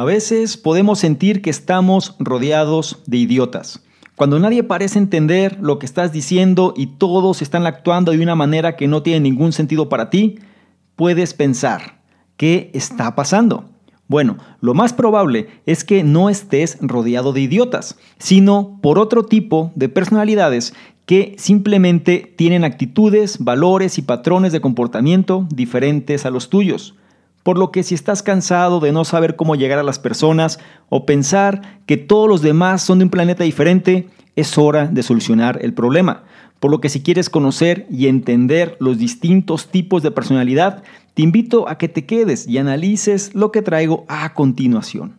A veces podemos sentir que estamos rodeados de idiotas. Cuando nadie parece entender lo que estás diciendo y todos están actuando de una manera que no tiene ningún sentido para ti, puedes pensar, ¿qué está pasando? Bueno, lo más probable es que no estés rodeado de idiotas, sino por otro tipo de personalidades que simplemente tienen actitudes, valores y patrones de comportamiento diferentes a los tuyos. Por lo que si estás cansado de no saber cómo llegar a las personas o pensar que todos los demás son de un planeta diferente, es hora de solucionar el problema. Por lo que si quieres conocer y entender los distintos tipos de personalidad, te invito a que te quedes y analices lo que traigo a continuación.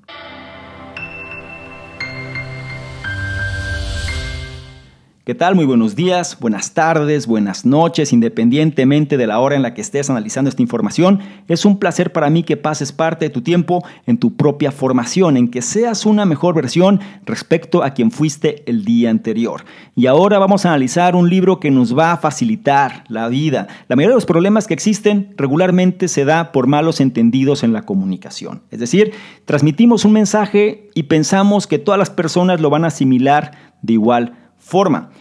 ¿Qué tal? Muy buenos días, buenas tardes, buenas noches, independientemente de la hora en la que estés analizando esta información. Es un placer para mí que pases parte de tu tiempo en tu propia formación, en que seas una mejor versión respecto a quien fuiste el día anterior. Y ahora vamos a analizar un libro que nos va a facilitar la vida. La mayoría de los problemas que existen regularmente se da por malos entendidos en la comunicación. Es decir, transmitimos un mensaje y pensamos que todas las personas lo van a asimilar de igual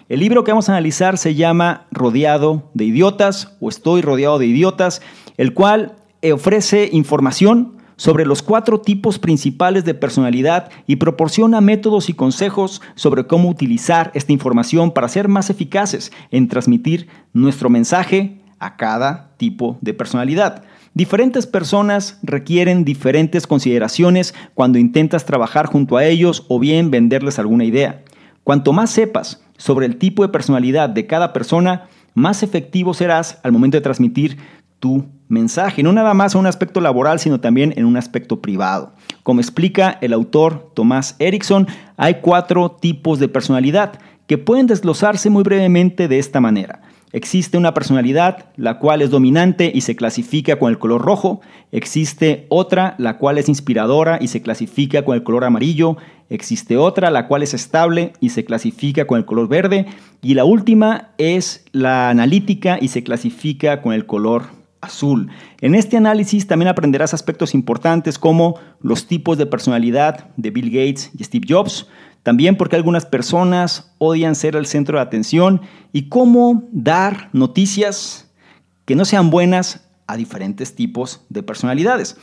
el libro que vamos a analizar se llama Rodeado de Idiotas o Estoy Rodeado de Idiotas, el cual eh, ofrece información sobre los cuatro tipos principales de personalidad y proporciona métodos y consejos sobre cómo utilizar esta información para ser más eficaces en transmitir nuestro mensaje a cada tipo de personalidad. Diferentes personas requieren diferentes consideraciones cuando intentas trabajar junto a ellos o bien venderles alguna idea. Cuanto más sepas sobre el tipo de personalidad de cada persona, más efectivo serás al momento de transmitir tu mensaje, no nada más en un aspecto laboral, sino también en un aspecto privado. Como explica el autor Tomás Erickson, hay cuatro tipos de personalidad que pueden desglosarse muy brevemente de esta manera. Existe una personalidad, la cual es dominante y se clasifica con el color rojo. Existe otra, la cual es inspiradora y se clasifica con el color amarillo. Existe otra, la cual es estable y se clasifica con el color verde. Y la última es la analítica y se clasifica con el color azul. En este análisis también aprenderás aspectos importantes como los tipos de personalidad de Bill Gates y Steve Jobs, también porque algunas personas odian ser el centro de atención y cómo dar noticias que no sean buenas a diferentes tipos de personalidades.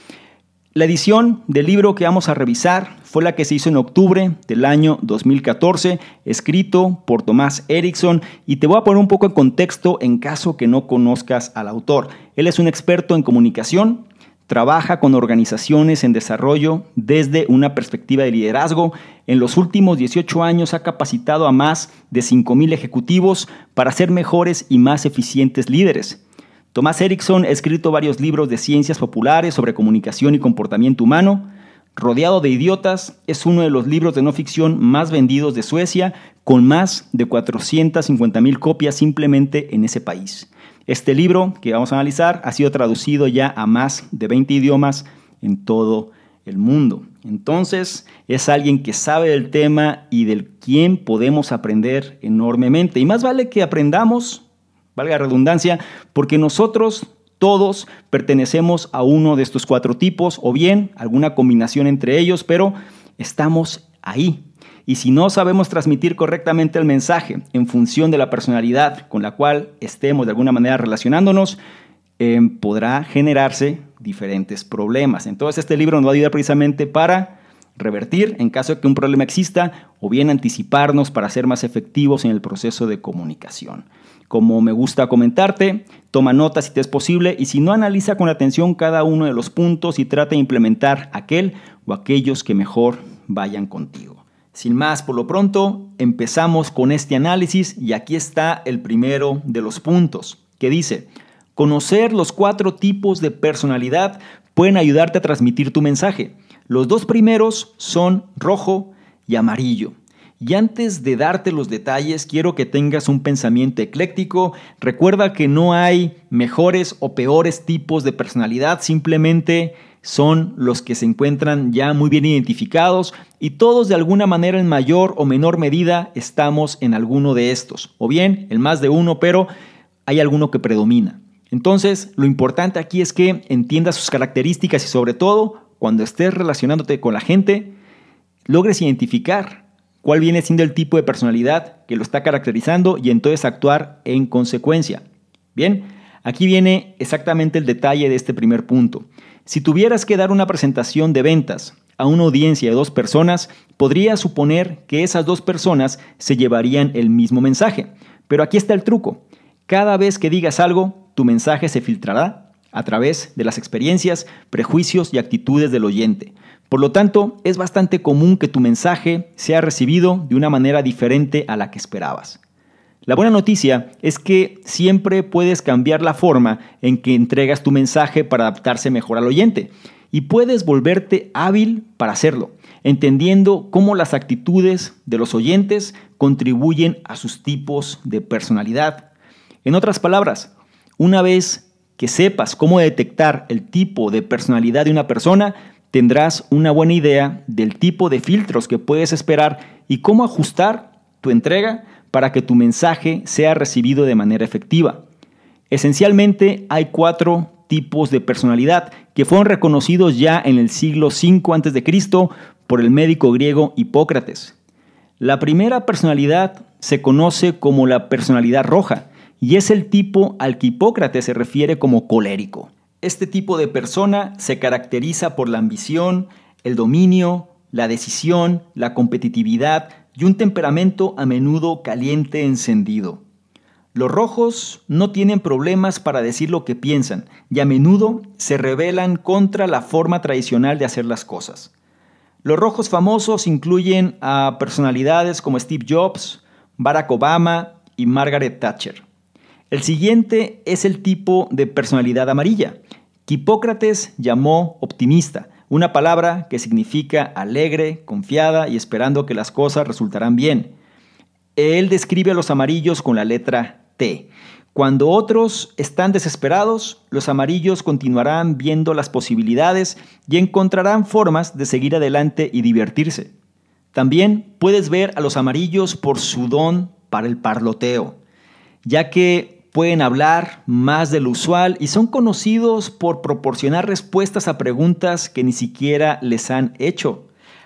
La edición del libro que vamos a revisar fue la que se hizo en octubre del año 2014, escrito por Tomás Erickson, y te voy a poner un poco en contexto en caso que no conozcas al autor. Él es un experto en comunicación, trabaja con organizaciones en desarrollo desde una perspectiva de liderazgo. En los últimos 18 años ha capacitado a más de 5.000 ejecutivos para ser mejores y más eficientes líderes. Tomás Erickson ha escrito varios libros de ciencias populares sobre comunicación y comportamiento humano. Rodeado de idiotas es uno de los libros de no ficción más vendidos de Suecia, con más de 450.000 copias simplemente en ese país. Este libro que vamos a analizar ha sido traducido ya a más de 20 idiomas en todo el mundo. Entonces, es alguien que sabe del tema y del quién podemos aprender enormemente. Y más vale que aprendamos, valga redundancia, porque nosotros todos pertenecemos a uno de estos cuatro tipos o bien alguna combinación entre ellos, pero estamos ahí y si no sabemos transmitir correctamente el mensaje en función de la personalidad con la cual estemos de alguna manera relacionándonos, eh, podrá generarse diferentes problemas. Entonces este libro nos va a ayudar precisamente para revertir en caso de que un problema exista o bien anticiparnos para ser más efectivos en el proceso de comunicación. Como me gusta comentarte, toma nota si te es posible y si no analiza con atención cada uno de los puntos y trata de implementar aquel o aquellos que mejor vayan contigo. Sin más, por lo pronto, empezamos con este análisis y aquí está el primero de los puntos, que dice, conocer los cuatro tipos de personalidad pueden ayudarte a transmitir tu mensaje. Los dos primeros son rojo y amarillo. Y antes de darte los detalles, quiero que tengas un pensamiento ecléctico. Recuerda que no hay mejores o peores tipos de personalidad, simplemente son los que se encuentran ya muy bien identificados y todos de alguna manera en mayor o menor medida estamos en alguno de estos, o bien en más de uno, pero hay alguno que predomina. Entonces, lo importante aquí es que entiendas sus características y sobre todo, cuando estés relacionándote con la gente, logres identificar cuál viene siendo el tipo de personalidad que lo está caracterizando y entonces actuar en consecuencia. Bien, aquí viene exactamente el detalle de este primer punto. Si tuvieras que dar una presentación de ventas a una audiencia de dos personas, podría suponer que esas dos personas se llevarían el mismo mensaje. Pero aquí está el truco. Cada vez que digas algo, tu mensaje se filtrará a través de las experiencias, prejuicios y actitudes del oyente. Por lo tanto, es bastante común que tu mensaje sea recibido de una manera diferente a la que esperabas. La buena noticia es que siempre puedes cambiar la forma en que entregas tu mensaje para adaptarse mejor al oyente y puedes volverte hábil para hacerlo, entendiendo cómo las actitudes de los oyentes contribuyen a sus tipos de personalidad. En otras palabras, una vez que sepas cómo detectar el tipo de personalidad de una persona, tendrás una buena idea del tipo de filtros que puedes esperar y cómo ajustar tu entrega para que tu mensaje sea recibido de manera efectiva. Esencialmente hay cuatro tipos de personalidad que fueron reconocidos ya en el siglo V a.C. por el médico griego Hipócrates. La primera personalidad se conoce como la personalidad roja y es el tipo al que Hipócrates se refiere como colérico. Este tipo de persona se caracteriza por la ambición, el dominio, la decisión, la competitividad, y un temperamento a menudo caliente encendido. Los rojos no tienen problemas para decir lo que piensan y a menudo se rebelan contra la forma tradicional de hacer las cosas. Los rojos famosos incluyen a personalidades como Steve Jobs, Barack Obama y Margaret Thatcher. El siguiente es el tipo de personalidad amarilla, que Hipócrates llamó optimista, una palabra que significa alegre, confiada y esperando que las cosas resultarán bien. Él describe a los amarillos con la letra T. Cuando otros están desesperados, los amarillos continuarán viendo las posibilidades y encontrarán formas de seguir adelante y divertirse. También puedes ver a los amarillos por su don para el parloteo, ya que pueden hablar más de lo usual y son conocidos por proporcionar respuestas a preguntas que ni siquiera les han hecho.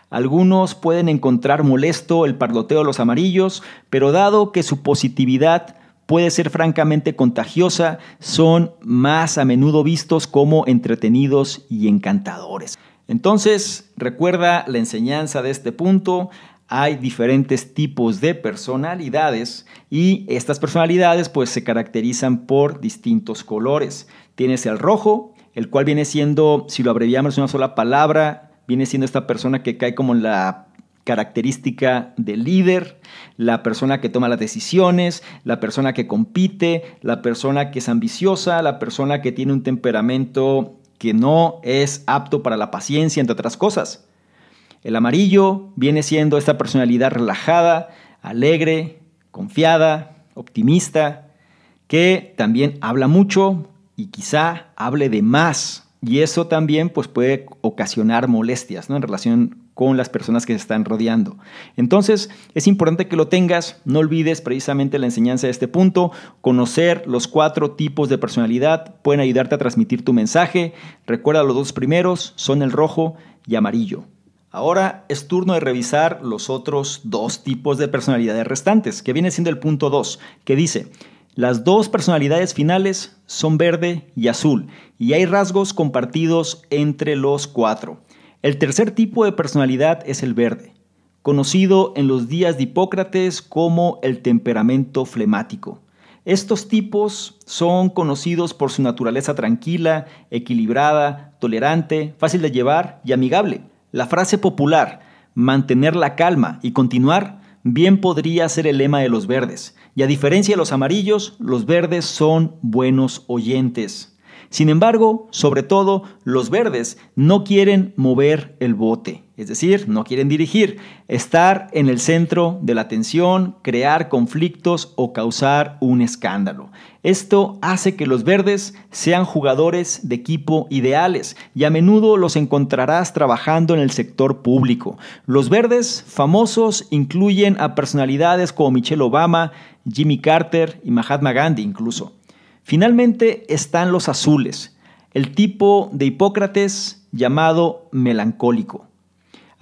Algunos pueden encontrar molesto el parloteo de los amarillos, pero dado que su positividad puede ser francamente contagiosa, son más a menudo vistos como entretenidos y encantadores. Entonces, recuerda la enseñanza de este punto, hay diferentes tipos de personalidades y estas personalidades pues se caracterizan por distintos colores. Tienes el rojo, el cual viene siendo, si lo abreviamos en una sola palabra, viene siendo esta persona que cae como la característica del líder, la persona que toma las decisiones, la persona que compite, la persona que es ambiciosa, la persona que tiene un temperamento que no es apto para la paciencia, entre otras cosas. El amarillo viene siendo esta personalidad relajada, alegre, confiada, optimista, que también habla mucho y quizá hable de más. Y eso también pues, puede ocasionar molestias en relación con las personas que se están rodeando. Entonces, es importante que lo tengas, no olvides precisamente la enseñanza de este punto, conocer los cuatro tipos de personalidad pueden ayudarte a transmitir tu mensaje. Recuerda los dos primeros, son el rojo y amarillo. Ahora es turno de revisar los otros dos tipos de personalidades restantes, que viene siendo el punto 2, que dice, las dos personalidades finales son verde y azul, y hay rasgos compartidos entre los cuatro. El tercer tipo de personalidad es el verde, conocido en los días de Hipócrates como el temperamento flemático. Estos tipos son conocidos por su naturaleza tranquila, equilibrada, tolerante, fácil de llevar y amigable. La frase popular, mantener la calma y continuar, bien podría ser el lema de los verdes. Y a diferencia de los amarillos, los verdes son buenos oyentes. Sin embargo, sobre todo, los verdes no quieren mover el bote es decir, no quieren dirigir, estar en el centro de la atención, crear conflictos o causar un escándalo. Esto hace que los verdes sean jugadores de equipo ideales y a menudo los encontrarás trabajando en el sector público. Los verdes famosos incluyen a personalidades como Michelle Obama, Jimmy Carter y Mahatma Gandhi incluso. Finalmente están los azules, el tipo de Hipócrates llamado melancólico.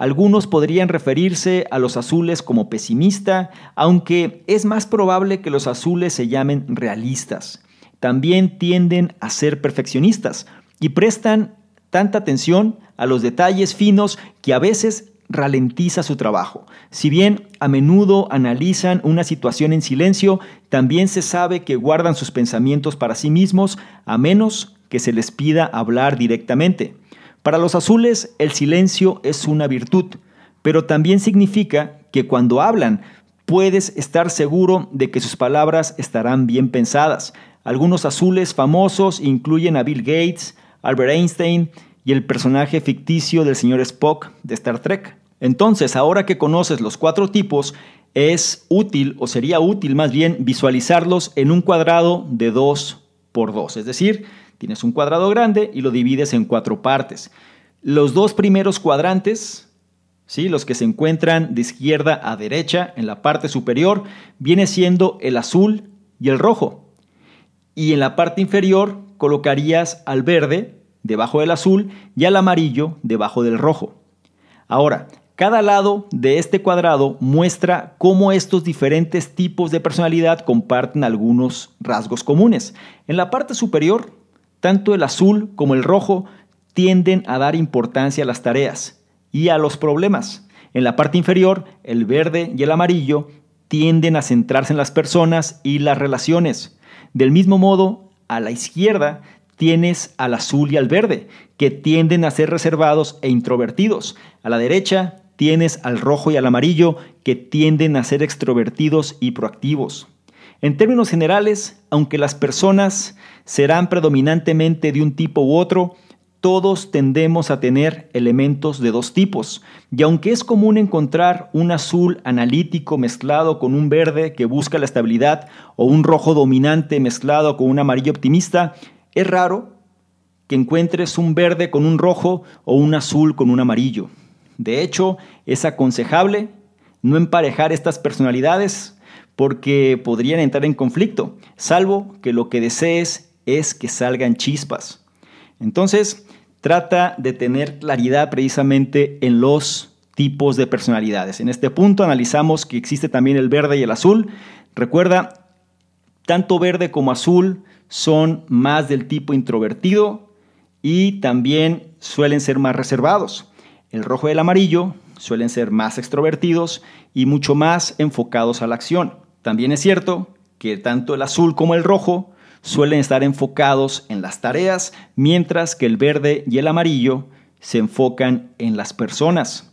Algunos podrían referirse a los azules como pesimista, aunque es más probable que los azules se llamen realistas. También tienden a ser perfeccionistas y prestan tanta atención a los detalles finos que a veces ralentiza su trabajo. Si bien a menudo analizan una situación en silencio, también se sabe que guardan sus pensamientos para sí mismos a menos que se les pida hablar directamente. Para los azules, el silencio es una virtud, pero también significa que cuando hablan, puedes estar seguro de que sus palabras estarán bien pensadas. Algunos azules famosos incluyen a Bill Gates, Albert Einstein y el personaje ficticio del señor Spock de Star Trek. Entonces, ahora que conoces los cuatro tipos, es útil o sería útil más bien visualizarlos en un cuadrado de 2 por 2, es decir, Tienes un cuadrado grande y lo divides en cuatro partes. Los dos primeros cuadrantes, ¿sí? los que se encuentran de izquierda a derecha en la parte superior, viene siendo el azul y el rojo. Y en la parte inferior colocarías al verde debajo del azul y al amarillo debajo del rojo. Ahora, cada lado de este cuadrado muestra cómo estos diferentes tipos de personalidad comparten algunos rasgos comunes. En la parte superior tanto el azul como el rojo tienden a dar importancia a las tareas y a los problemas. En la parte inferior, el verde y el amarillo tienden a centrarse en las personas y las relaciones. Del mismo modo, a la izquierda tienes al azul y al verde, que tienden a ser reservados e introvertidos. A la derecha tienes al rojo y al amarillo, que tienden a ser extrovertidos y proactivos. En términos generales, aunque las personas serán predominantemente de un tipo u otro, todos tendemos a tener elementos de dos tipos, y aunque es común encontrar un azul analítico mezclado con un verde que busca la estabilidad o un rojo dominante mezclado con un amarillo optimista, es raro que encuentres un verde con un rojo o un azul con un amarillo. De hecho, es aconsejable no emparejar estas personalidades porque podrían entrar en conflicto, salvo que lo que desees es que salgan chispas. Entonces, trata de tener claridad precisamente en los tipos de personalidades. En este punto analizamos que existe también el verde y el azul. Recuerda, tanto verde como azul son más del tipo introvertido y también suelen ser más reservados. El rojo y el amarillo suelen ser más extrovertidos y mucho más enfocados a la acción. También es cierto que tanto el azul como el rojo suelen estar enfocados en las tareas, mientras que el verde y el amarillo se enfocan en las personas.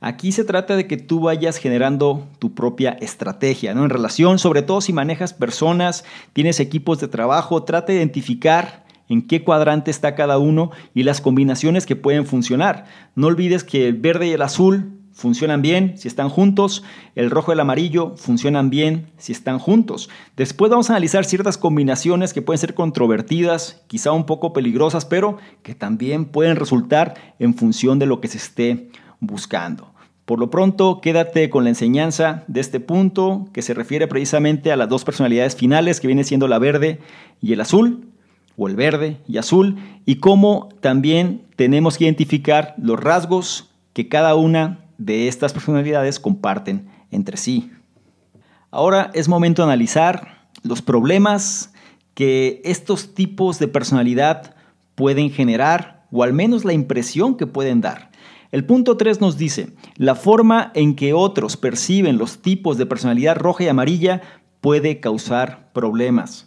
Aquí se trata de que tú vayas generando tu propia estrategia, ¿no? En relación, sobre todo si manejas personas, tienes equipos de trabajo, trata de identificar en qué cuadrante está cada uno y las combinaciones que pueden funcionar. No olvides que el verde y el azul funcionan bien si están juntos, el rojo y el amarillo funcionan bien si están juntos. Después vamos a analizar ciertas combinaciones que pueden ser controvertidas, quizá un poco peligrosas, pero que también pueden resultar en función de lo que se esté buscando. Por lo pronto, quédate con la enseñanza de este punto que se refiere precisamente a las dos personalidades finales que viene siendo la verde y el azul, o el verde y azul, y cómo también tenemos que identificar los rasgos que cada una de estas personalidades comparten entre sí. Ahora es momento de analizar los problemas que estos tipos de personalidad pueden generar o al menos la impresión que pueden dar. El punto 3 nos dice, la forma en que otros perciben los tipos de personalidad roja y amarilla puede causar problemas.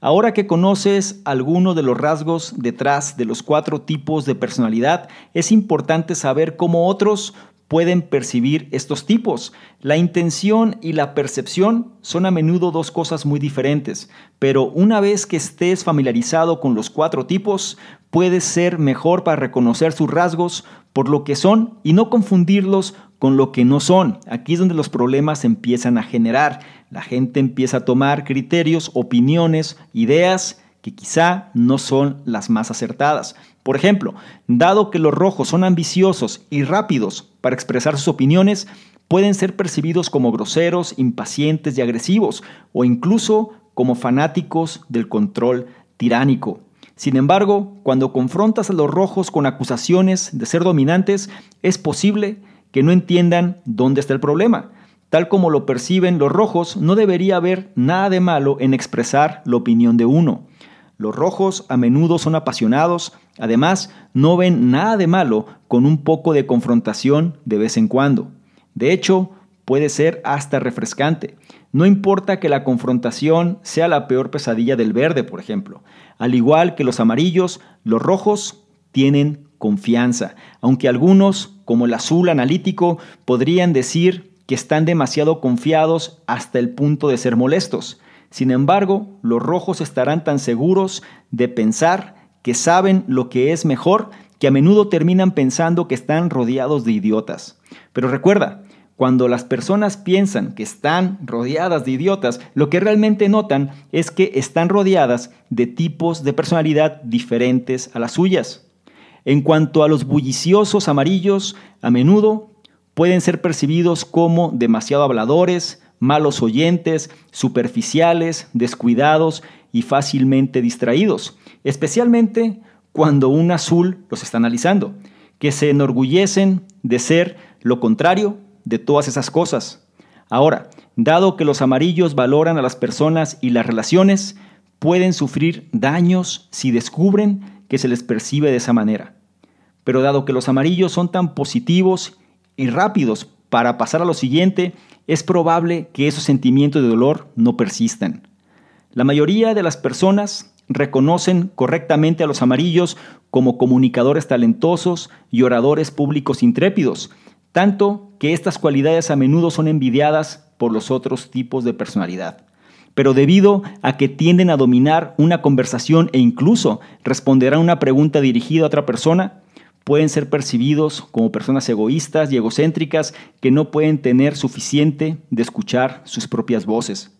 Ahora que conoces alguno de los rasgos detrás de los cuatro tipos de personalidad, es importante saber cómo otros pueden percibir estos tipos. La intención y la percepción son a menudo dos cosas muy diferentes, pero una vez que estés familiarizado con los cuatro tipos, puedes ser mejor para reconocer sus rasgos por lo que son y no confundirlos con lo que no son. Aquí es donde los problemas empiezan a generar. La gente empieza a tomar criterios, opiniones, ideas que quizá no son las más acertadas. Por ejemplo, dado que los rojos son ambiciosos y rápidos para expresar sus opiniones, pueden ser percibidos como groseros, impacientes y agresivos, o incluso como fanáticos del control tiránico. Sin embargo, cuando confrontas a los rojos con acusaciones de ser dominantes, es posible que no entiendan dónde está el problema. Tal como lo perciben los rojos, no debería haber nada de malo en expresar la opinión de uno. Los rojos a menudo son apasionados, además no ven nada de malo con un poco de confrontación de vez en cuando. De hecho, puede ser hasta refrescante. No importa que la confrontación sea la peor pesadilla del verde, por ejemplo. Al igual que los amarillos, los rojos tienen confianza, aunque algunos, como el azul analítico, podrían decir que están demasiado confiados hasta el punto de ser molestos. Sin embargo, los rojos estarán tan seguros de pensar que saben lo que es mejor que a menudo terminan pensando que están rodeados de idiotas. Pero recuerda, cuando las personas piensan que están rodeadas de idiotas, lo que realmente notan es que están rodeadas de tipos de personalidad diferentes a las suyas. En cuanto a los bulliciosos amarillos, a menudo pueden ser percibidos como demasiado habladores, malos oyentes, superficiales, descuidados y fácilmente distraídos, especialmente cuando un azul los está analizando, que se enorgullecen de ser lo contrario de todas esas cosas. Ahora, dado que los amarillos valoran a las personas y las relaciones, pueden sufrir daños si descubren que se les percibe de esa manera. Pero dado que los amarillos son tan positivos y rápidos para pasar a lo siguiente, es probable que esos sentimientos de dolor no persistan. La mayoría de las personas reconocen correctamente a los amarillos como comunicadores talentosos y oradores públicos intrépidos, tanto que estas cualidades a menudo son envidiadas por los otros tipos de personalidad. Pero debido a que tienden a dominar una conversación e incluso a una pregunta dirigida a otra persona, pueden ser percibidos como personas egoístas y egocéntricas que no pueden tener suficiente de escuchar sus propias voces.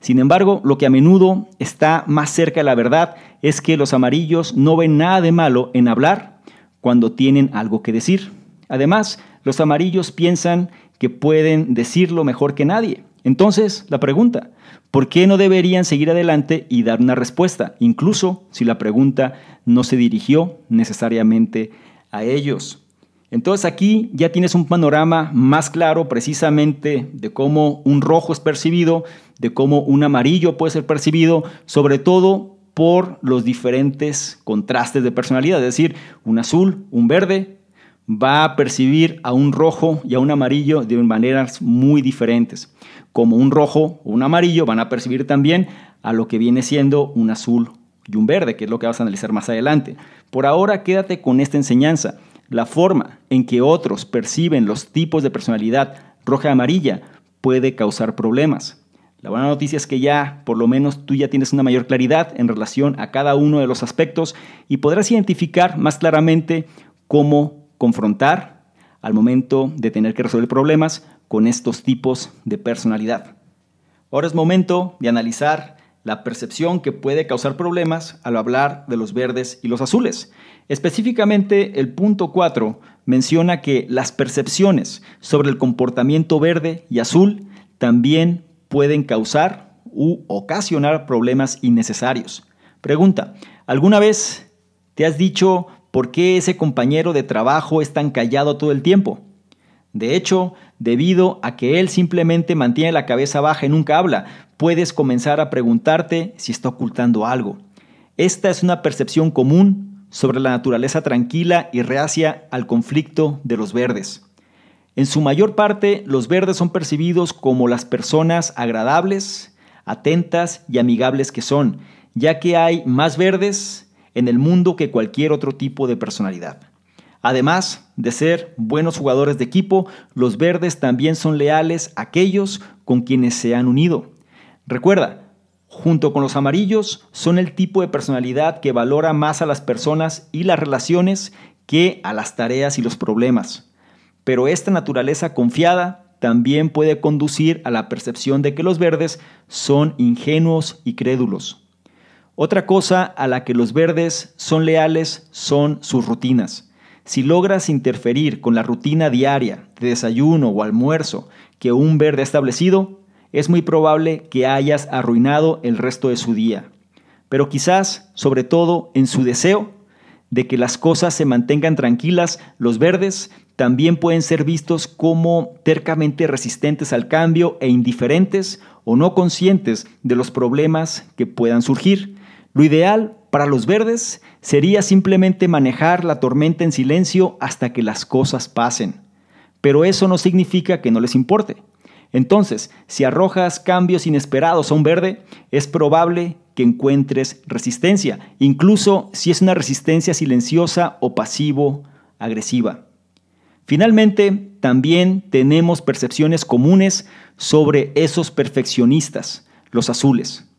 Sin embargo, lo que a menudo está más cerca de la verdad es que los amarillos no ven nada de malo en hablar cuando tienen algo que decir. Además, los amarillos piensan que pueden decirlo mejor que nadie. Entonces, la pregunta, ¿por qué no deberían seguir adelante y dar una respuesta, incluso si la pregunta no se dirigió necesariamente a ellos. Entonces aquí ya tienes un panorama más claro precisamente de cómo un rojo es percibido, de cómo un amarillo puede ser percibido, sobre todo por los diferentes contrastes de personalidad, es decir, un azul, un verde, va a percibir a un rojo y a un amarillo de maneras muy diferentes. Como un rojo o un amarillo van a percibir también a lo que viene siendo un azul y un verde, que es lo que vas a analizar más adelante. Por ahora, quédate con esta enseñanza. La forma en que otros perciben los tipos de personalidad roja y amarilla puede causar problemas. La buena noticia es que ya, por lo menos, tú ya tienes una mayor claridad en relación a cada uno de los aspectos y podrás identificar más claramente cómo confrontar al momento de tener que resolver problemas con estos tipos de personalidad. Ahora es momento de analizar la percepción que puede causar problemas al hablar de los verdes y los azules. Específicamente, el punto 4 menciona que las percepciones sobre el comportamiento verde y azul también pueden causar u ocasionar problemas innecesarios. Pregunta, ¿alguna vez te has dicho por qué ese compañero de trabajo es tan callado todo el tiempo? De hecho, debido a que él simplemente mantiene la cabeza baja y nunca habla, puedes comenzar a preguntarte si está ocultando algo. Esta es una percepción común sobre la naturaleza tranquila y reacia al conflicto de los verdes. En su mayor parte, los verdes son percibidos como las personas agradables, atentas y amigables que son, ya que hay más verdes en el mundo que cualquier otro tipo de personalidad. Además de ser buenos jugadores de equipo, los verdes también son leales a aquellos con quienes se han unido. Recuerda, junto con los amarillos, son el tipo de personalidad que valora más a las personas y las relaciones que a las tareas y los problemas. Pero esta naturaleza confiada también puede conducir a la percepción de que los verdes son ingenuos y crédulos. Otra cosa a la que los verdes son leales son sus rutinas. Si logras interferir con la rutina diaria de desayuno o almuerzo que un verde ha establecido, es muy probable que hayas arruinado el resto de su día. Pero quizás, sobre todo, en su deseo de que las cosas se mantengan tranquilas, los verdes también pueden ser vistos como tercamente resistentes al cambio e indiferentes o no conscientes de los problemas que puedan surgir. Lo ideal para los verdes sería simplemente manejar la tormenta en silencio hasta que las cosas pasen. Pero eso no significa que no les importe. Entonces, si arrojas cambios inesperados a un verde, es probable que encuentres resistencia, incluso si es una resistencia silenciosa o pasivo-agresiva. Finalmente, también tenemos percepciones comunes sobre esos perfeccionistas, los azules.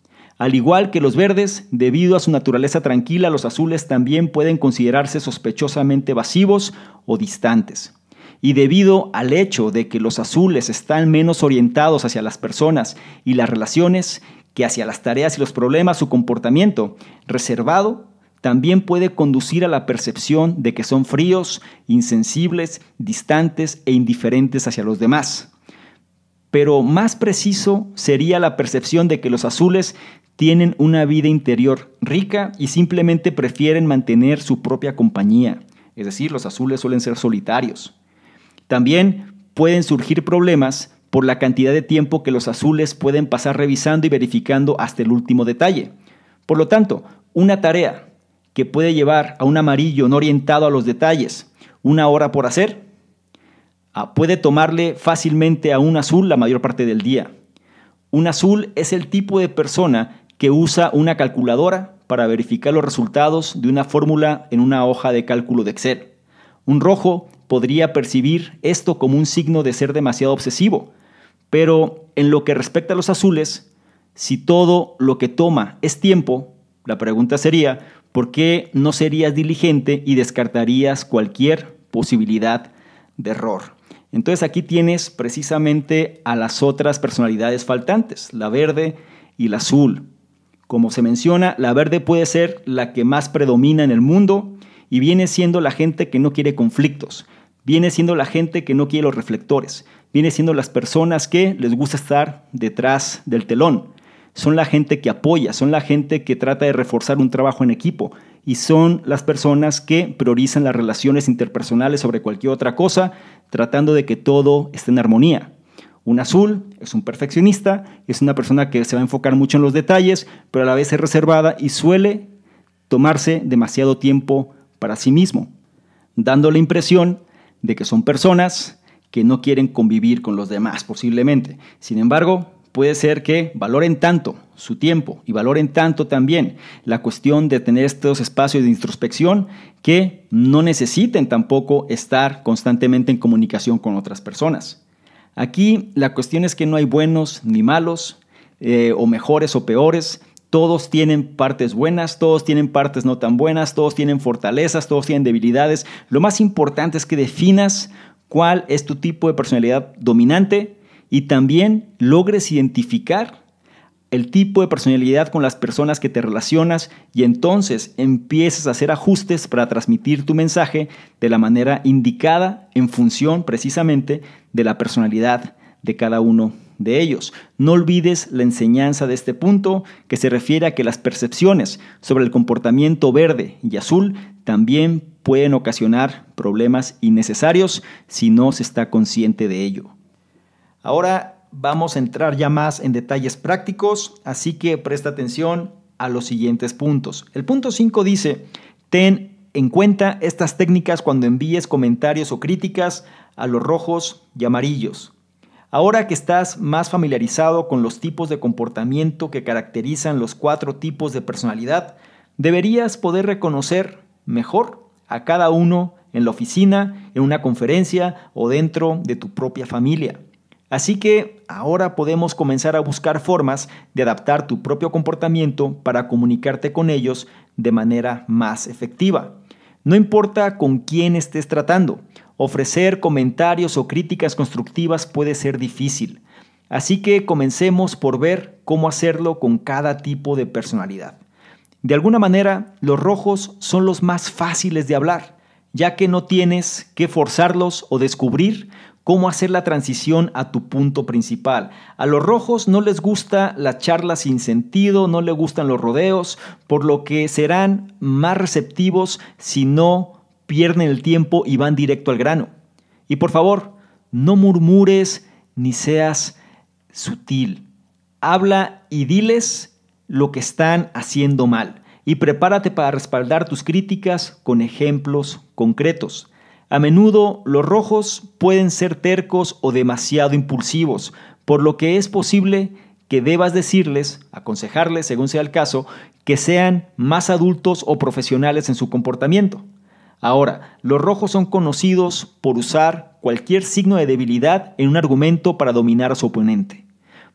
Al igual que los verdes, debido a su naturaleza tranquila, los azules también pueden considerarse sospechosamente evasivos o distantes. Y debido al hecho de que los azules están menos orientados hacia las personas y las relaciones que hacia las tareas y los problemas, su comportamiento reservado también puede conducir a la percepción de que son fríos, insensibles, distantes e indiferentes hacia los demás pero más preciso sería la percepción de que los azules tienen una vida interior rica y simplemente prefieren mantener su propia compañía. Es decir, los azules suelen ser solitarios. También pueden surgir problemas por la cantidad de tiempo que los azules pueden pasar revisando y verificando hasta el último detalle. Por lo tanto, una tarea que puede llevar a un amarillo no orientado a los detalles una hora por hacer Ah, puede tomarle fácilmente a un azul la mayor parte del día. Un azul es el tipo de persona que usa una calculadora para verificar los resultados de una fórmula en una hoja de cálculo de Excel. Un rojo podría percibir esto como un signo de ser demasiado obsesivo, pero en lo que respecta a los azules, si todo lo que toma es tiempo, la pregunta sería, ¿por qué no serías diligente y descartarías cualquier posibilidad de error? Entonces aquí tienes precisamente a las otras personalidades faltantes, la verde y la azul. Como se menciona, la verde puede ser la que más predomina en el mundo y viene siendo la gente que no quiere conflictos, viene siendo la gente que no quiere los reflectores, viene siendo las personas que les gusta estar detrás del telón. Son la gente que apoya, son la gente que trata de reforzar un trabajo en equipo, y son las personas que priorizan las relaciones interpersonales sobre cualquier otra cosa, tratando de que todo esté en armonía. Un azul es un perfeccionista, es una persona que se va a enfocar mucho en los detalles, pero a la vez es reservada y suele tomarse demasiado tiempo para sí mismo, dando la impresión de que son personas que no quieren convivir con los demás posiblemente. Sin embargo, puede ser que valoren tanto su tiempo y valoren tanto también la cuestión de tener estos espacios de introspección que no necesiten tampoco estar constantemente en comunicación con otras personas. Aquí la cuestión es que no hay buenos ni malos, eh, o mejores o peores, todos tienen partes buenas, todos tienen partes no tan buenas, todos tienen fortalezas, todos tienen debilidades. Lo más importante es que definas cuál es tu tipo de personalidad dominante y también logres identificar el tipo de personalidad con las personas que te relacionas y entonces empiezas a hacer ajustes para transmitir tu mensaje de la manera indicada en función precisamente de la personalidad de cada uno de ellos. No olvides la enseñanza de este punto que se refiere a que las percepciones sobre el comportamiento verde y azul también pueden ocasionar problemas innecesarios si no se está consciente de ello. Ahora vamos a entrar ya más en detalles prácticos, así que presta atención a los siguientes puntos. El punto 5 dice, ten en cuenta estas técnicas cuando envíes comentarios o críticas a los rojos y amarillos. Ahora que estás más familiarizado con los tipos de comportamiento que caracterizan los cuatro tipos de personalidad, deberías poder reconocer mejor a cada uno en la oficina, en una conferencia o dentro de tu propia familia. Así que ahora podemos comenzar a buscar formas de adaptar tu propio comportamiento para comunicarte con ellos de manera más efectiva. No importa con quién estés tratando, ofrecer comentarios o críticas constructivas puede ser difícil. Así que comencemos por ver cómo hacerlo con cada tipo de personalidad. De alguna manera, los rojos son los más fáciles de hablar, ya que no tienes que forzarlos o descubrir cómo hacer la transición a tu punto principal. A los rojos no les gusta la charla sin sentido, no les gustan los rodeos, por lo que serán más receptivos si no pierden el tiempo y van directo al grano. Y por favor, no murmures ni seas sutil. Habla y diles lo que están haciendo mal y prepárate para respaldar tus críticas con ejemplos concretos. A menudo los rojos pueden ser tercos o demasiado impulsivos, por lo que es posible que debas decirles, aconsejarles, según sea el caso, que sean más adultos o profesionales en su comportamiento. Ahora, los rojos son conocidos por usar cualquier signo de debilidad en un argumento para dominar a su oponente,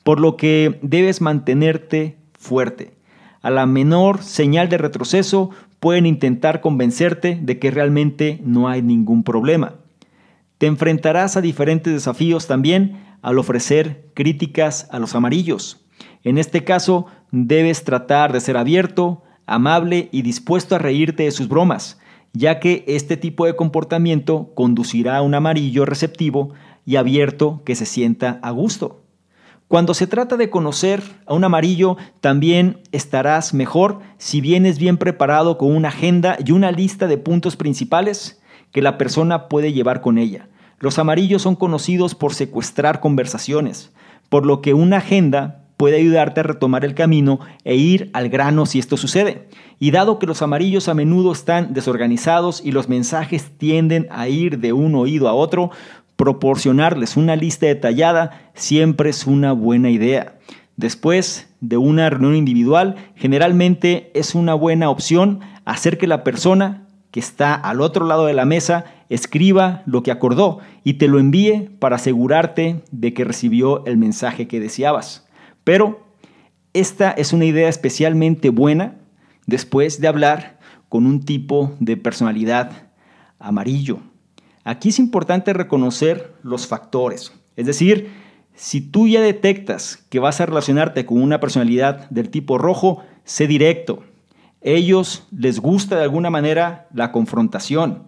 por lo que debes mantenerte fuerte a la menor señal de retroceso, pueden intentar convencerte de que realmente no hay ningún problema. Te enfrentarás a diferentes desafíos también al ofrecer críticas a los amarillos. En este caso, debes tratar de ser abierto, amable y dispuesto a reírte de sus bromas, ya que este tipo de comportamiento conducirá a un amarillo receptivo y abierto que se sienta a gusto. Cuando se trata de conocer a un amarillo, también estarás mejor si vienes bien preparado con una agenda y una lista de puntos principales que la persona puede llevar con ella. Los amarillos son conocidos por secuestrar conversaciones, por lo que una agenda puede ayudarte a retomar el camino e ir al grano si esto sucede. Y dado que los amarillos a menudo están desorganizados y los mensajes tienden a ir de un oído a otro, Proporcionarles una lista detallada siempre es una buena idea. Después de una reunión individual, generalmente es una buena opción hacer que la persona que está al otro lado de la mesa escriba lo que acordó y te lo envíe para asegurarte de que recibió el mensaje que deseabas. Pero esta es una idea especialmente buena después de hablar con un tipo de personalidad amarillo. Aquí es importante reconocer los factores. Es decir, si tú ya detectas que vas a relacionarte con una personalidad del tipo rojo, sé directo. Ellos les gusta de alguna manera la confrontación.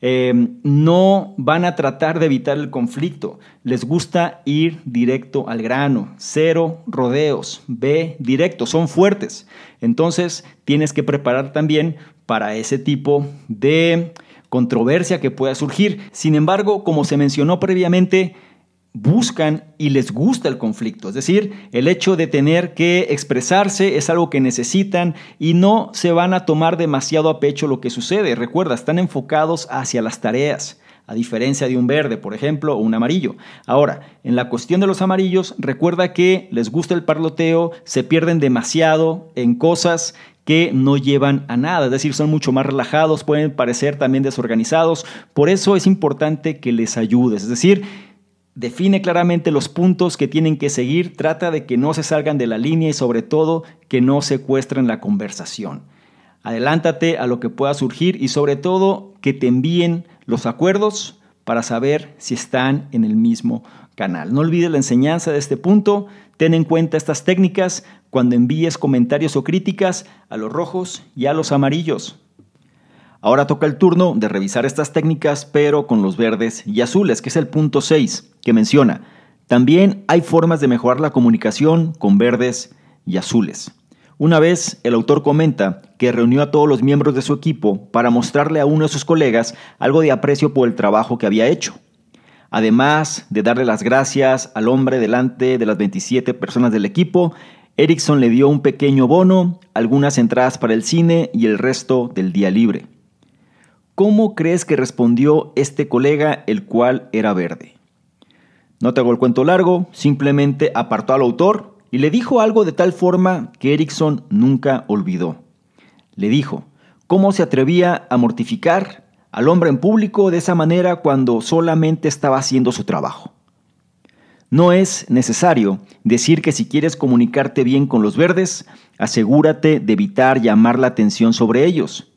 Em, no van a tratar de evitar el conflicto. Les gusta ir directo al grano. Cero rodeos. Ve directo. Son fuertes. Entonces tienes que preparar también para ese tipo de controversia que pueda surgir. Sin embargo, como se mencionó previamente, buscan y les gusta el conflicto. Es decir, el hecho de tener que expresarse es algo que necesitan y no se van a tomar demasiado a pecho lo que sucede. Recuerda, están enfocados hacia las tareas a diferencia de un verde, por ejemplo, o un amarillo. Ahora, en la cuestión de los amarillos, recuerda que les gusta el parloteo, se pierden demasiado en cosas que no llevan a nada, es decir, son mucho más relajados, pueden parecer también desorganizados, por eso es importante que les ayudes, es decir, Define claramente los puntos que tienen que seguir, trata de que no se salgan de la línea y sobre todo que no secuestren la conversación. Adelántate a lo que pueda surgir y sobre todo que te envíen los acuerdos para saber si están en el mismo canal. No olvides la enseñanza de este punto, ten en cuenta estas técnicas cuando envíes comentarios o críticas a los rojos y a los amarillos. Ahora toca el turno de revisar estas técnicas, pero con los verdes y azules, que es el punto 6, que menciona. También hay formas de mejorar la comunicación con verdes y azules. Una vez el autor comenta que reunió a todos los miembros de su equipo para mostrarle a uno de sus colegas algo de aprecio por el trabajo que había hecho. Además de darle las gracias al hombre delante de las 27 personas del equipo, Erickson le dio un pequeño bono, algunas entradas para el cine y el resto del día libre. ¿Cómo crees que respondió este colega, el cual era verde? No te hago el cuento largo, simplemente apartó al autor y le dijo algo de tal forma que Erickson nunca olvidó. Le dijo, ¿cómo se atrevía a mortificar al hombre en público de esa manera cuando solamente estaba haciendo su trabajo. No es necesario decir que si quieres comunicarte bien con los verdes, asegúrate de evitar llamar la atención sobre ellos,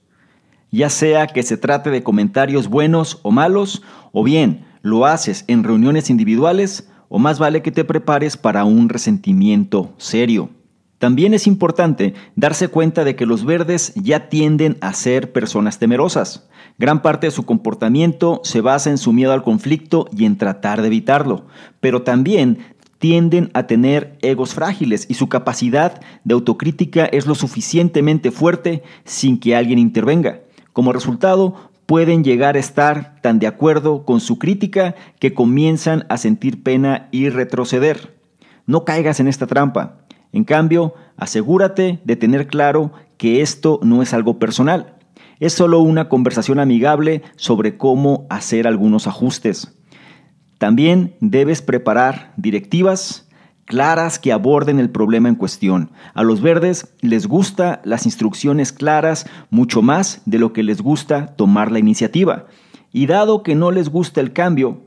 ya sea que se trate de comentarios buenos o malos, o bien lo haces en reuniones individuales, o más vale que te prepares para un resentimiento serio. También es importante darse cuenta de que los verdes ya tienden a ser personas temerosas. Gran parte de su comportamiento se basa en su miedo al conflicto y en tratar de evitarlo, pero también tienden a tener egos frágiles y su capacidad de autocrítica es lo suficientemente fuerte sin que alguien intervenga. Como resultado, pueden llegar a estar tan de acuerdo con su crítica que comienzan a sentir pena y retroceder. No caigas en esta trampa. En cambio, asegúrate de tener claro que esto no es algo personal. Es solo una conversación amigable sobre cómo hacer algunos ajustes. También debes preparar directivas claras que aborden el problema en cuestión. A los verdes les gusta las instrucciones claras mucho más de lo que les gusta tomar la iniciativa. Y dado que no les gusta el cambio,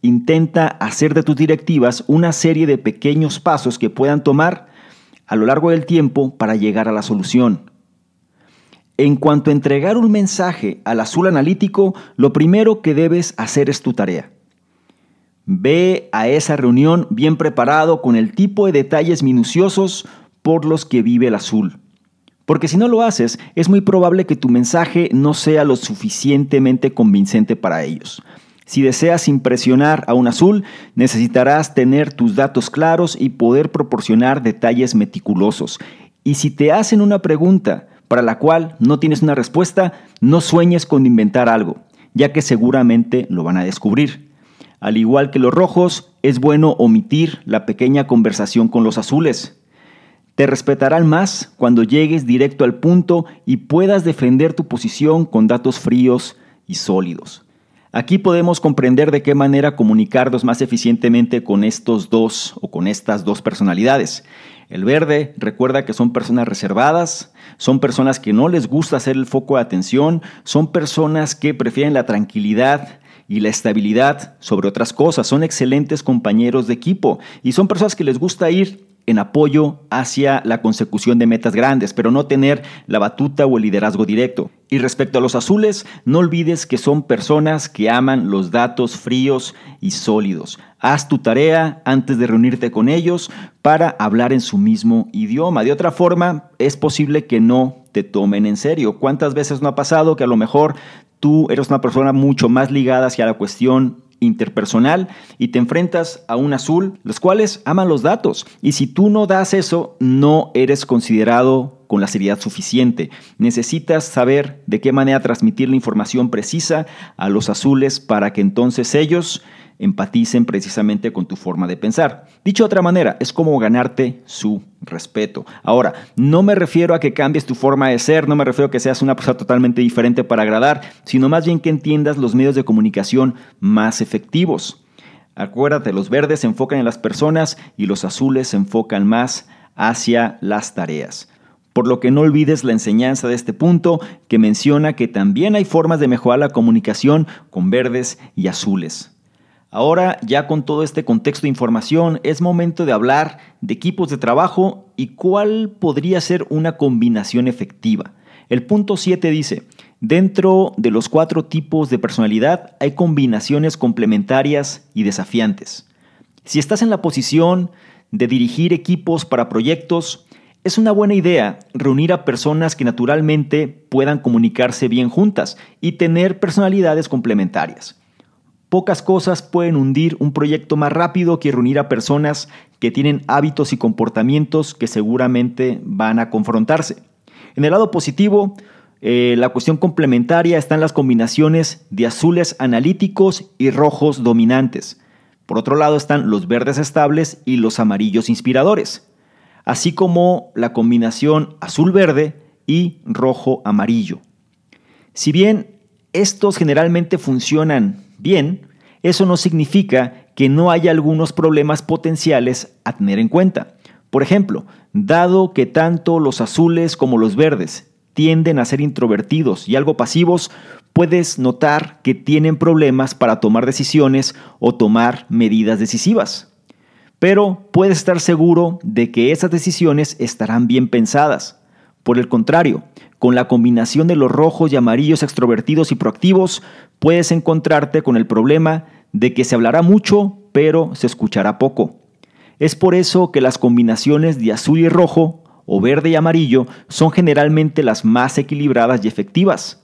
intenta hacer de tus directivas una serie de pequeños pasos que puedan tomar a lo largo del tiempo para llegar a la solución. En cuanto a entregar un mensaje al azul analítico, lo primero que debes hacer es tu tarea. Ve a esa reunión bien preparado con el tipo de detalles minuciosos por los que vive el azul. Porque si no lo haces, es muy probable que tu mensaje no sea lo suficientemente convincente para ellos. Si deseas impresionar a un azul, necesitarás tener tus datos claros y poder proporcionar detalles meticulosos. Y si te hacen una pregunta para la cual no tienes una respuesta, no sueñes con inventar algo, ya que seguramente lo van a descubrir. Al igual que los rojos, es bueno omitir la pequeña conversación con los azules. Te respetarán más cuando llegues directo al punto y puedas defender tu posición con datos fríos y sólidos. Aquí podemos comprender de qué manera comunicarnos más eficientemente con estos dos o con estas dos personalidades. El verde recuerda que son personas reservadas, son personas que no les gusta hacer el foco de atención, son personas que prefieren la tranquilidad, y la estabilidad sobre otras cosas. Son excelentes compañeros de equipo y son personas que les gusta ir en apoyo hacia la consecución de metas grandes, pero no tener la batuta o el liderazgo directo. Y respecto a los azules, no olvides que son personas que aman los datos fríos y sólidos. Haz tu tarea antes de reunirte con ellos para hablar en su mismo idioma. De otra forma, es posible que no te tomen en serio. ¿Cuántas veces no ha pasado que a lo mejor tú eres una persona mucho más ligada hacia la cuestión interpersonal y te enfrentas a un azul, los cuales aman los datos. Y si tú no das eso, no eres considerado con la seriedad suficiente. Necesitas saber de qué manera transmitir la información precisa a los azules para que entonces ellos empaticen precisamente con tu forma de pensar. Dicho de otra manera, es como ganarte su respeto. Ahora, no me refiero a que cambies tu forma de ser, no me refiero a que seas una persona totalmente diferente para agradar, sino más bien que entiendas los medios de comunicación más efectivos. Acuérdate, los verdes se enfocan en las personas y los azules se enfocan más hacia las tareas. Por lo que no olvides la enseñanza de este punto que menciona que también hay formas de mejorar la comunicación con verdes y azules. Ahora, ya con todo este contexto de información, es momento de hablar de equipos de trabajo y cuál podría ser una combinación efectiva. El punto 7 dice, dentro de los cuatro tipos de personalidad hay combinaciones complementarias y desafiantes. Si estás en la posición de dirigir equipos para proyectos, es una buena idea reunir a personas que naturalmente puedan comunicarse bien juntas y tener personalidades complementarias. Pocas cosas pueden hundir un proyecto más rápido que reunir a personas que tienen hábitos y comportamientos que seguramente van a confrontarse. En el lado positivo, eh, la cuestión complementaria están las combinaciones de azules analíticos y rojos dominantes. Por otro lado están los verdes estables y los amarillos inspiradores, así como la combinación azul-verde y rojo-amarillo. Si bien estos generalmente funcionan Bien, eso no significa que no haya algunos problemas potenciales a tener en cuenta. Por ejemplo, dado que tanto los azules como los verdes tienden a ser introvertidos y algo pasivos, puedes notar que tienen problemas para tomar decisiones o tomar medidas decisivas. Pero puedes estar seguro de que esas decisiones estarán bien pensadas. Por el contrario, con la combinación de los rojos y amarillos extrovertidos y proactivos, puedes encontrarte con el problema de que se hablará mucho, pero se escuchará poco. Es por eso que las combinaciones de azul y rojo, o verde y amarillo, son generalmente las más equilibradas y efectivas.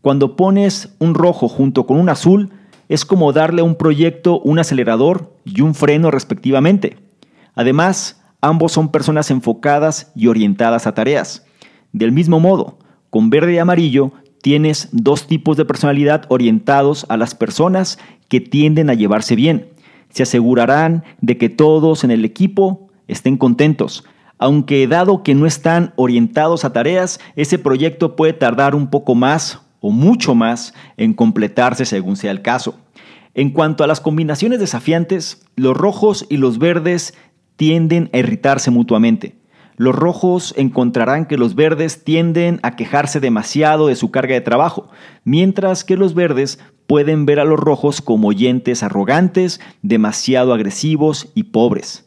Cuando pones un rojo junto con un azul, es como darle a un proyecto un acelerador y un freno respectivamente. Además, ambos son personas enfocadas y orientadas a tareas. Del mismo modo, con verde y amarillo tienes dos tipos de personalidad orientados a las personas que tienden a llevarse bien. Se asegurarán de que todos en el equipo estén contentos. Aunque dado que no están orientados a tareas, ese proyecto puede tardar un poco más o mucho más en completarse según sea el caso. En cuanto a las combinaciones desafiantes, los rojos y los verdes tienden a irritarse mutuamente. Los rojos encontrarán que los verdes tienden a quejarse demasiado de su carga de trabajo, mientras que los verdes pueden ver a los rojos como oyentes arrogantes, demasiado agresivos y pobres.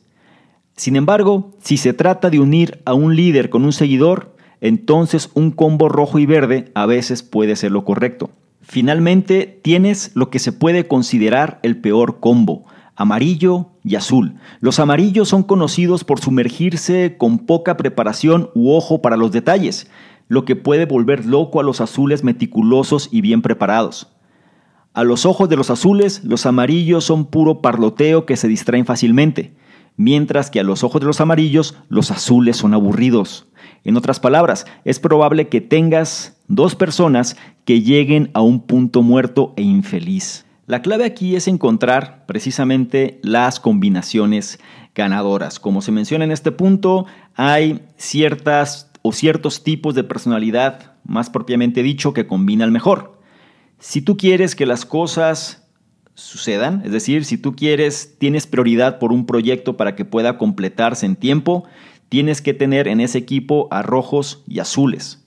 Sin embargo, si se trata de unir a un líder con un seguidor, entonces un combo rojo y verde a veces puede ser lo correcto. Finalmente, tienes lo que se puede considerar el peor combo, amarillo, y azul. Los amarillos son conocidos por sumergirse con poca preparación u ojo para los detalles, lo que puede volver loco a los azules meticulosos y bien preparados. A los ojos de los azules, los amarillos son puro parloteo que se distraen fácilmente, mientras que a los ojos de los amarillos, los azules son aburridos. En otras palabras, es probable que tengas dos personas que lleguen a un punto muerto e infeliz. La clave aquí es encontrar precisamente las combinaciones ganadoras. Como se menciona en este punto, hay ciertas o ciertos tipos de personalidad, más propiamente dicho, que combinan mejor. Si tú quieres que las cosas sucedan, es decir, si tú quieres, tienes prioridad por un proyecto para que pueda completarse en tiempo, tienes que tener en ese equipo a rojos y azules.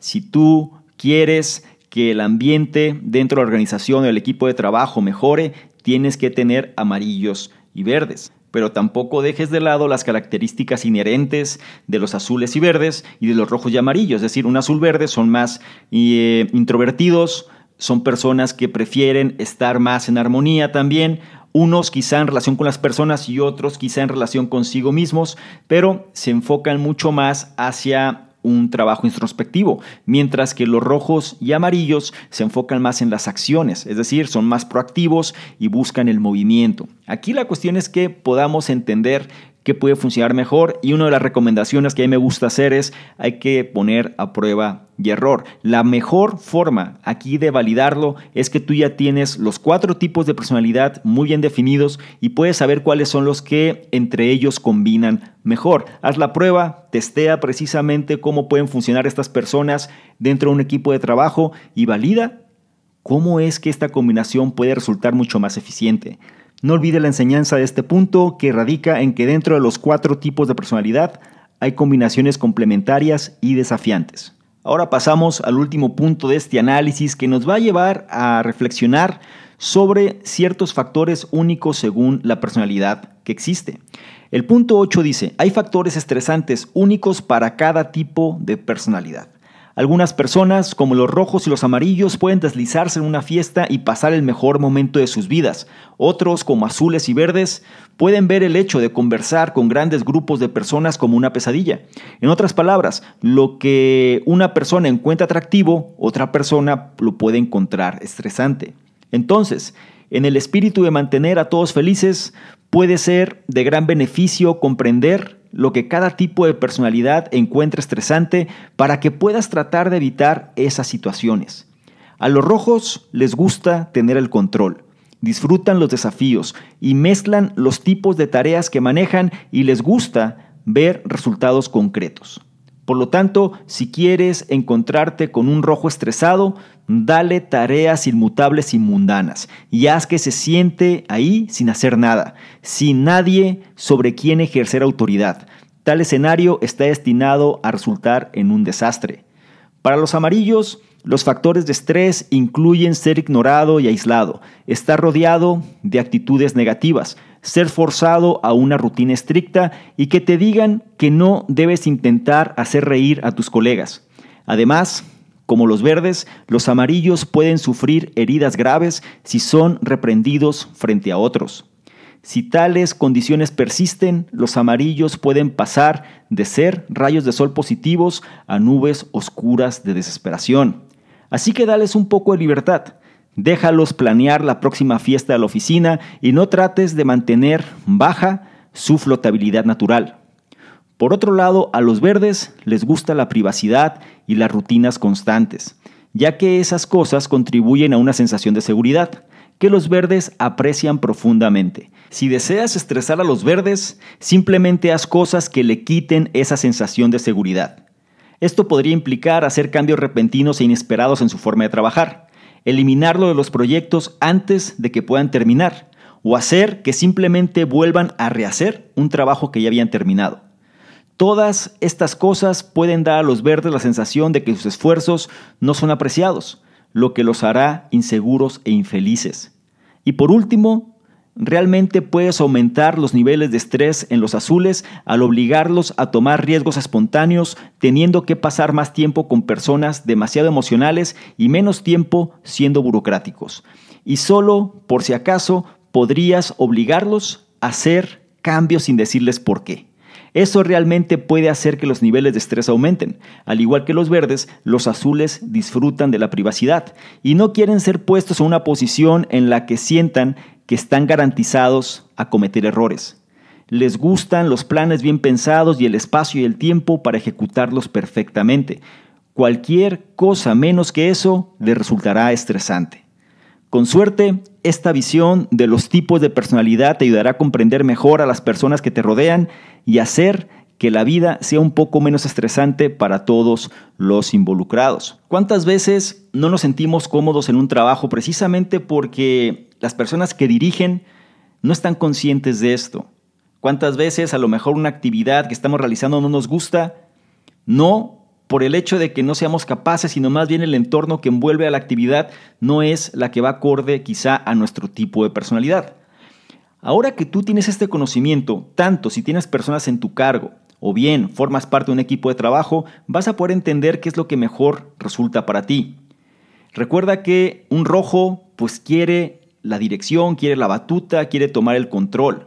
Si tú quieres que el ambiente dentro de la organización o el equipo de trabajo mejore, tienes que tener amarillos y verdes. Pero tampoco dejes de lado las características inherentes de los azules y verdes y de los rojos y amarillos. Es decir, un azul verde son más eh, introvertidos, son personas que prefieren estar más en armonía también, unos quizá en relación con las personas y otros quizá en relación consigo mismos, pero se enfocan mucho más hacia un trabajo introspectivo, mientras que los rojos y amarillos se enfocan más en las acciones, es decir, son más proactivos y buscan el movimiento. Aquí la cuestión es que podamos entender puede funcionar mejor y una de las recomendaciones que a mí me gusta hacer es hay que poner a prueba y error. La mejor forma aquí de validarlo es que tú ya tienes los cuatro tipos de personalidad muy bien definidos y puedes saber cuáles son los que entre ellos combinan mejor. Haz la prueba, testea precisamente cómo pueden funcionar estas personas dentro de un equipo de trabajo y valida cómo es que esta combinación puede resultar mucho más eficiente. No olvide la enseñanza de este punto que radica en que dentro de los cuatro tipos de personalidad hay combinaciones complementarias y desafiantes. Ahora pasamos al último punto de este análisis que nos va a llevar a reflexionar sobre ciertos factores únicos según la personalidad que existe. El punto 8 dice, hay factores estresantes únicos para cada tipo de personalidad. Algunas personas, como los rojos y los amarillos, pueden deslizarse en una fiesta y pasar el mejor momento de sus vidas. Otros, como azules y verdes, pueden ver el hecho de conversar con grandes grupos de personas como una pesadilla. En otras palabras, lo que una persona encuentra atractivo, otra persona lo puede encontrar estresante. Entonces, en el espíritu de mantener a todos felices, puede ser de gran beneficio comprender lo que cada tipo de personalidad encuentra estresante para que puedas tratar de evitar esas situaciones. A los rojos les gusta tener el control, disfrutan los desafíos y mezclan los tipos de tareas que manejan y les gusta ver resultados concretos. Por lo tanto, si quieres encontrarte con un rojo estresado, dale tareas inmutables y mundanas y haz que se siente ahí sin hacer nada, sin nadie sobre quien ejercer autoridad. Tal escenario está destinado a resultar en un desastre. Para los amarillos, los factores de estrés incluyen ser ignorado y aislado, estar rodeado de actitudes negativas, ser forzado a una rutina estricta y que te digan que no debes intentar hacer reír a tus colegas. Además, como los verdes, los amarillos pueden sufrir heridas graves si son reprendidos frente a otros. Si tales condiciones persisten, los amarillos pueden pasar de ser rayos de sol positivos a nubes oscuras de desesperación. Así que dales un poco de libertad. Déjalos planear la próxima fiesta de la oficina y no trates de mantener baja su flotabilidad natural. Por otro lado, a los verdes les gusta la privacidad y las rutinas constantes, ya que esas cosas contribuyen a una sensación de seguridad que los verdes aprecian profundamente. Si deseas estresar a los verdes, simplemente haz cosas que le quiten esa sensación de seguridad. Esto podría implicar hacer cambios repentinos e inesperados en su forma de trabajar eliminarlo de los proyectos antes de que puedan terminar, o hacer que simplemente vuelvan a rehacer un trabajo que ya habían terminado. Todas estas cosas pueden dar a los verdes la sensación de que sus esfuerzos no son apreciados, lo que los hará inseguros e infelices. Y por último, Realmente puedes aumentar los niveles de estrés en los azules al obligarlos a tomar riesgos espontáneos, teniendo que pasar más tiempo con personas demasiado emocionales y menos tiempo siendo burocráticos. Y solo, por si acaso, podrías obligarlos a hacer cambios sin decirles por qué. Eso realmente puede hacer que los niveles de estrés aumenten. Al igual que los verdes, los azules disfrutan de la privacidad y no quieren ser puestos en una posición en la que sientan que están garantizados a cometer errores. Les gustan los planes bien pensados y el espacio y el tiempo para ejecutarlos perfectamente. Cualquier cosa menos que eso les resultará estresante. Con suerte, esta visión de los tipos de personalidad te ayudará a comprender mejor a las personas que te rodean y hacer que la vida sea un poco menos estresante para todos los involucrados. ¿Cuántas veces no nos sentimos cómodos en un trabajo precisamente porque las personas que dirigen no están conscientes de esto. ¿Cuántas veces a lo mejor una actividad que estamos realizando no nos gusta? No por el hecho de que no seamos capaces, sino más bien el entorno que envuelve a la actividad no es la que va acorde quizá a nuestro tipo de personalidad. Ahora que tú tienes este conocimiento, tanto si tienes personas en tu cargo o bien formas parte de un equipo de trabajo, vas a poder entender qué es lo que mejor resulta para ti. Recuerda que un rojo pues quiere la dirección, quiere la batuta, quiere tomar el control.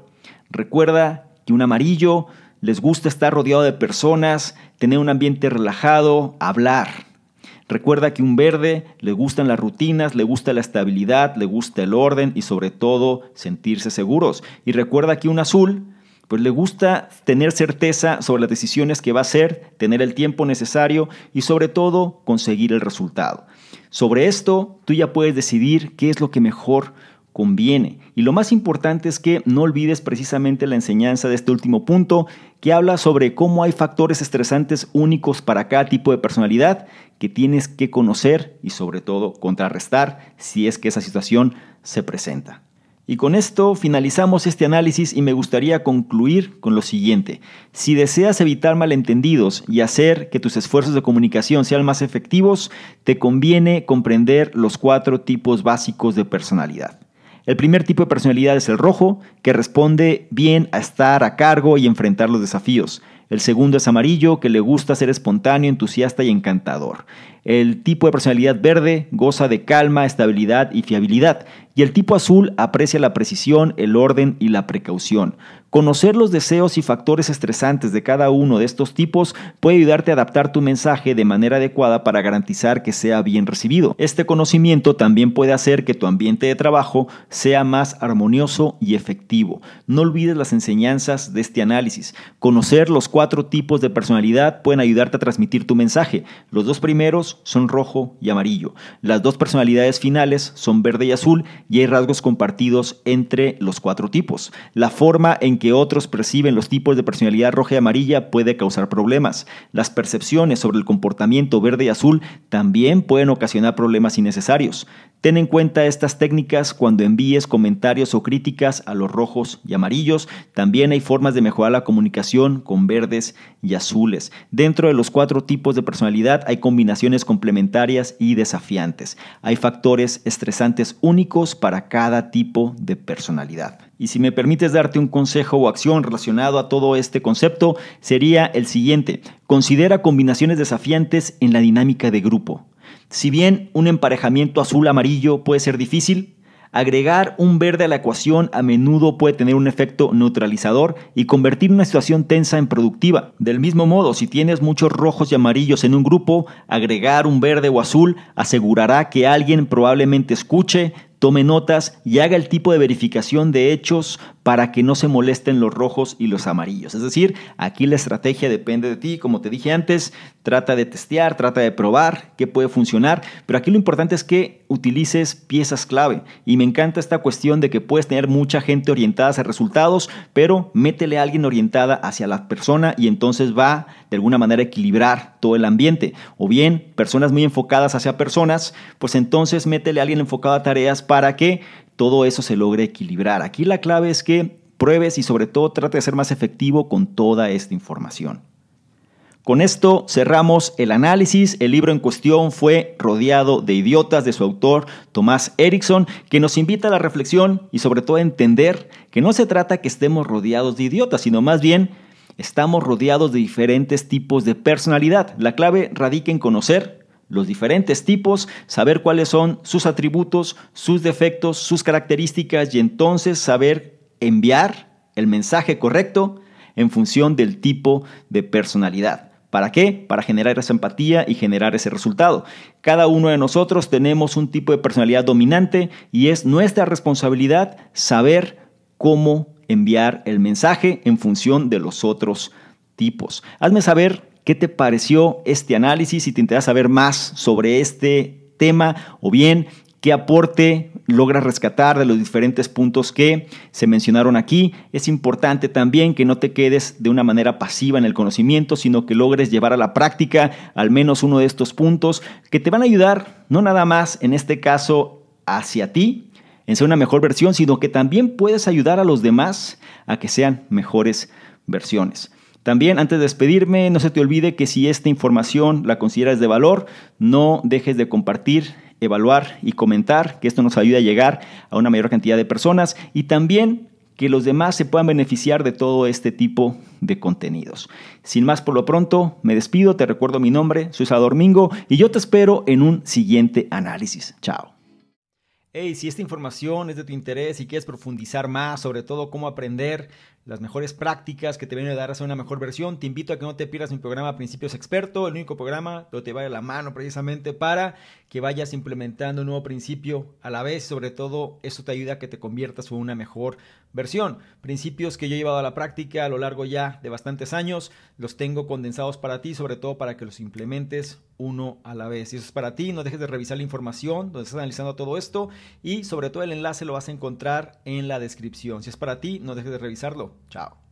Recuerda que un amarillo les gusta estar rodeado de personas, tener un ambiente relajado, hablar. Recuerda que un verde le gustan las rutinas, le gusta la estabilidad, le gusta el orden y sobre todo sentirse seguros. Y recuerda que un azul pues le gusta tener certeza sobre las decisiones que va a hacer, tener el tiempo necesario y sobre todo conseguir el resultado. Sobre esto, tú ya puedes decidir qué es lo que mejor conviene. Y lo más importante es que no olvides precisamente la enseñanza de este último punto, que habla sobre cómo hay factores estresantes únicos para cada tipo de personalidad que tienes que conocer y sobre todo contrarrestar si es que esa situación se presenta. Y con esto finalizamos este análisis y me gustaría concluir con lo siguiente. Si deseas evitar malentendidos y hacer que tus esfuerzos de comunicación sean más efectivos, te conviene comprender los cuatro tipos básicos de personalidad. El primer tipo de personalidad es el rojo, que responde bien a estar a cargo y enfrentar los desafíos. El segundo es amarillo, que le gusta ser espontáneo, entusiasta y encantador. El tipo de personalidad verde goza de calma, estabilidad y fiabilidad, y el tipo azul aprecia la precisión, el orden y la precaución. Conocer los deseos y factores estresantes de cada uno de estos tipos puede ayudarte a adaptar tu mensaje de manera adecuada para garantizar que sea bien recibido. Este conocimiento también puede hacer que tu ambiente de trabajo sea más armonioso y efectivo. No olvides las enseñanzas de este análisis. Conocer los cuatro tipos de personalidad pueden ayudarte a transmitir tu mensaje. Los dos primeros son rojo y amarillo. Las dos personalidades finales son verde y azul y hay rasgos compartidos entre los cuatro tipos. La forma en que otros perciben los tipos de personalidad roja y amarilla puede causar problemas. Las percepciones sobre el comportamiento verde y azul también pueden ocasionar problemas innecesarios. Ten en cuenta estas técnicas cuando envíes comentarios o críticas a los rojos y amarillos. También hay formas de mejorar la comunicación con verdes y azules. Dentro de los cuatro tipos de personalidad hay combinaciones complementarias y desafiantes. Hay factores estresantes únicos para cada tipo de personalidad. Y si me permites darte un consejo o acción relacionado a todo este concepto, sería el siguiente. Considera combinaciones desafiantes en la dinámica de grupo. Si bien un emparejamiento azul-amarillo puede ser difícil, Agregar un verde a la ecuación a menudo puede tener un efecto neutralizador y convertir una situación tensa en productiva. Del mismo modo, si tienes muchos rojos y amarillos en un grupo, agregar un verde o azul asegurará que alguien probablemente escuche, tome notas y haga el tipo de verificación de hechos para que no se molesten los rojos y los amarillos. Es decir, aquí la estrategia depende de ti, como te dije antes, trata de testear, trata de probar qué puede funcionar, pero aquí lo importante es que utilices piezas clave y me encanta esta cuestión de que puedes tener mucha gente orientada hacia resultados, pero métele a alguien orientada hacia la persona y entonces va de alguna manera a equilibrar todo el ambiente. O bien, personas muy enfocadas hacia personas, pues entonces métele a alguien enfocado a tareas para que todo eso se logre equilibrar. Aquí la clave es que pruebes y sobre todo trate de ser más efectivo con toda esta información. Con esto cerramos el análisis. El libro en cuestión fue Rodeado de Idiotas de su autor Tomás Erickson, que nos invita a la reflexión y sobre todo a entender que no se trata que estemos rodeados de idiotas, sino más bien estamos rodeados de diferentes tipos de personalidad. La clave radica en conocer los diferentes tipos, saber cuáles son sus atributos, sus defectos, sus características y entonces saber enviar el mensaje correcto en función del tipo de personalidad. ¿Para qué? Para generar esa empatía y generar ese resultado. Cada uno de nosotros tenemos un tipo de personalidad dominante y es nuestra responsabilidad saber cómo enviar el mensaje en función de los otros tipos. Hazme saber ¿Qué te pareció este análisis? Si te interesa saber más sobre este tema o bien qué aporte logras rescatar de los diferentes puntos que se mencionaron aquí. Es importante también que no te quedes de una manera pasiva en el conocimiento, sino que logres llevar a la práctica al menos uno de estos puntos que te van a ayudar, no nada más en este caso hacia ti, en ser una mejor versión, sino que también puedes ayudar a los demás a que sean mejores versiones. También antes de despedirme, no se te olvide que si esta información la consideras de valor, no dejes de compartir, evaluar y comentar, que esto nos ayuda a llegar a una mayor cantidad de personas y también que los demás se puedan beneficiar de todo este tipo de contenidos. Sin más por lo pronto, me despido, te recuerdo mi nombre, soy Salvador Mingo y yo te espero en un siguiente análisis. Chao. Hey, si esta información es de tu interés y quieres profundizar más sobre todo cómo aprender las mejores prácticas que te vienen a dar a ser una mejor versión. Te invito a que no te pierdas mi programa Principios Experto, el único programa donde te va de la mano precisamente para que vayas implementando un nuevo principio a la vez. Sobre todo, eso te ayuda a que te conviertas en una mejor versión. Principios que yo he llevado a la práctica a lo largo ya de bastantes años, los tengo condensados para ti, sobre todo para que los implementes uno a la vez. si eso es para ti, no dejes de revisar la información donde estás analizando todo esto y sobre todo el enlace lo vas a encontrar en la descripción. Si es para ti, no dejes de revisarlo. Tchau.